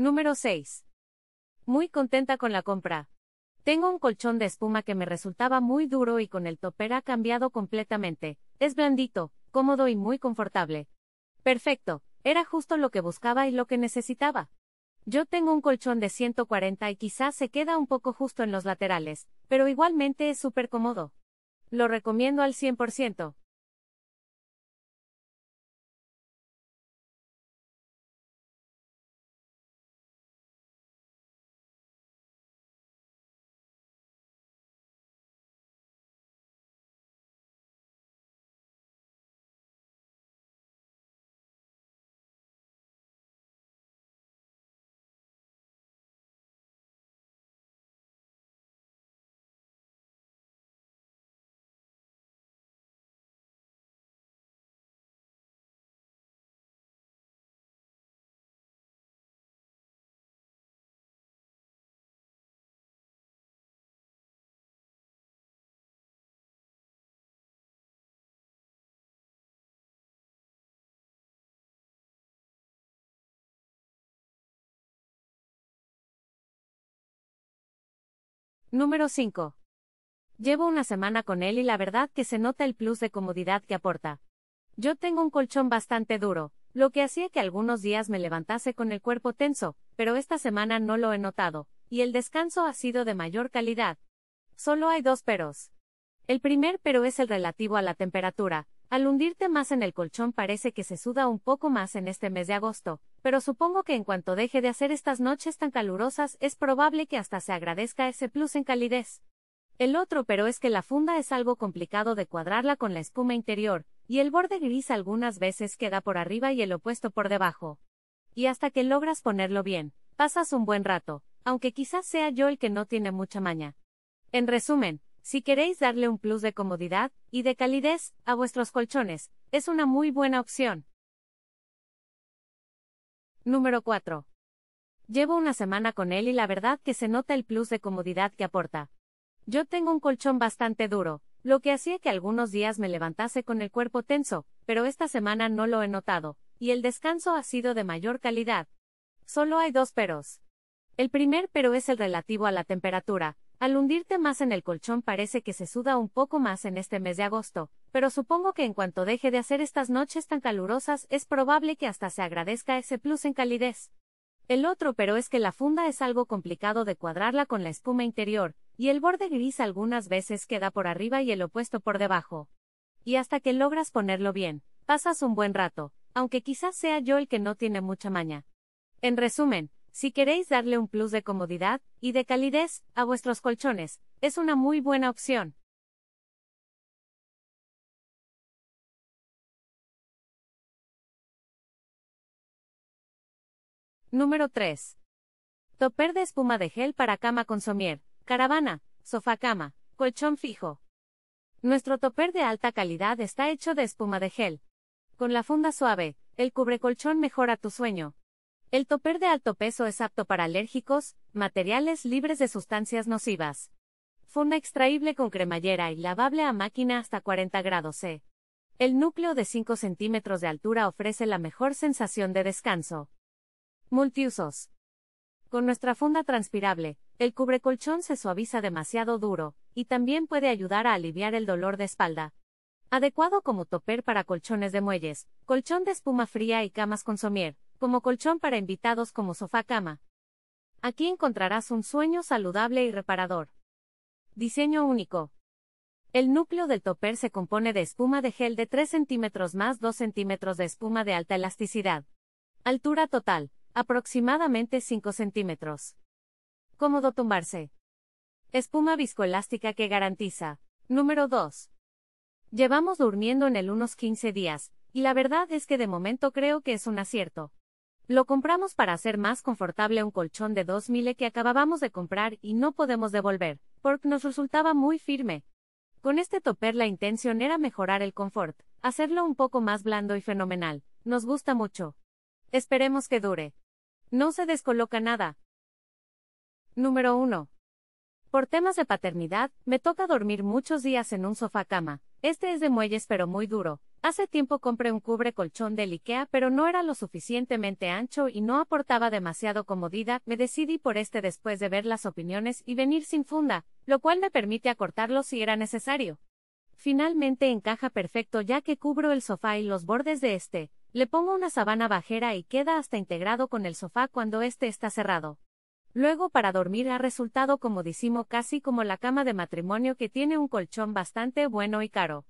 Número 6. Muy contenta con la compra. Tengo un colchón de espuma que me resultaba muy duro y con el topper ha cambiado completamente. Es blandito, cómodo y muy confortable. Perfecto, era justo lo que buscaba y lo que necesitaba. Yo tengo un colchón de 140 y quizás se queda un poco justo en los laterales, pero igualmente es súper cómodo. Lo recomiendo al 100%. Número 5. Llevo una semana con él y la verdad que se nota el plus de comodidad que aporta. Yo tengo un colchón bastante duro, lo que hacía que algunos días me levantase con el cuerpo tenso, pero esta semana no lo he notado, y el descanso ha sido de mayor calidad. Solo hay dos peros. El primer pero es el relativo a la temperatura. Al hundirte más en el colchón parece que se suda un poco más en este mes de agosto, pero supongo que en cuanto deje de hacer estas noches tan calurosas es probable que hasta se agradezca ese plus en calidez. El otro pero es que la funda es algo complicado de cuadrarla con la espuma interior, y el borde gris algunas veces queda por arriba y el opuesto por debajo. Y hasta que logras ponerlo bien, pasas un buen rato, aunque quizás sea yo el que no tiene mucha maña. En resumen, si queréis darle un plus de comodidad y de calidez a vuestros colchones, es una muy buena opción. Número 4. Llevo una semana con él y la verdad que se nota el plus de comodidad que aporta. Yo tengo un colchón bastante duro, lo que hacía que algunos días me levantase con el cuerpo tenso, pero esta semana no lo he notado, y el descanso ha sido de mayor calidad. Solo hay dos peros. El primer pero es el relativo a la temperatura, al hundirte más en el colchón parece que se suda un poco más en este mes de agosto, pero supongo que en cuanto deje de hacer estas noches tan calurosas es probable que hasta se agradezca ese plus en calidez. El otro pero es que la funda es algo complicado de cuadrarla con la espuma interior, y el borde gris algunas veces queda por arriba y el opuesto por debajo. Y hasta que logras ponerlo bien, pasas un buen rato, aunque quizás sea yo el que no tiene mucha maña. En resumen, si queréis darle un plus de comodidad y de calidez a vuestros colchones, es una muy buena opción. Número 3. Toper de espuma de gel para cama con somier, caravana, sofá cama, colchón fijo. Nuestro toper de alta calidad está hecho de espuma de gel. Con la funda suave, el cubrecolchón mejora tu sueño, el toper de alto peso es apto para alérgicos, materiales libres de sustancias nocivas. Funda extraíble con cremallera y lavable a máquina hasta 40 grados C. El núcleo de 5 centímetros de altura ofrece la mejor sensación de descanso. Multiusos. Con nuestra funda transpirable, el cubrecolchón se suaviza demasiado duro, y también puede ayudar a aliviar el dolor de espalda. Adecuado como toper para colchones de muelles, colchón de espuma fría y camas con somier, como colchón para invitados como sofá-cama. Aquí encontrarás un sueño saludable y reparador. Diseño único. El núcleo del topper se compone de espuma de gel de 3 centímetros más 2 centímetros de espuma de alta elasticidad. Altura total, aproximadamente 5 centímetros. Cómodo tumbarse. Espuma viscoelástica que garantiza. Número 2. Llevamos durmiendo en el unos 15 días, y la verdad es que de momento creo que es un acierto. Lo compramos para hacer más confortable un colchón de 2000 que acabábamos de comprar y no podemos devolver, porque nos resultaba muy firme. Con este topper la intención era mejorar el confort, hacerlo un poco más blando y fenomenal. Nos gusta mucho. Esperemos que dure. No se descoloca nada. Número 1. Por temas de paternidad, me toca dormir muchos días en un sofá cama. Este es de muelles pero muy duro, Hace tiempo compré un cubre colchón del IKEA, pero no era lo suficientemente ancho y no aportaba demasiado comodidad. Me decidí por este después de ver las opiniones y venir sin funda, lo cual me permite acortarlo si era necesario. Finalmente encaja perfecto ya que cubro el sofá y los bordes de este. Le pongo una sabana bajera y queda hasta integrado con el sofá cuando este está cerrado. Luego para dormir ha resultado comodísimo casi como la cama de matrimonio que tiene un colchón bastante bueno y caro.